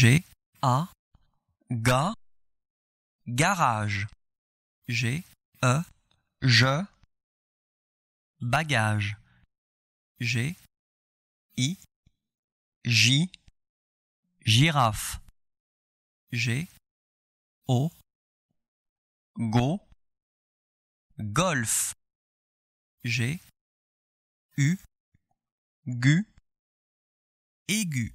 G A ga garage G E je bagage G I J girafe G O go golf G U gu aigu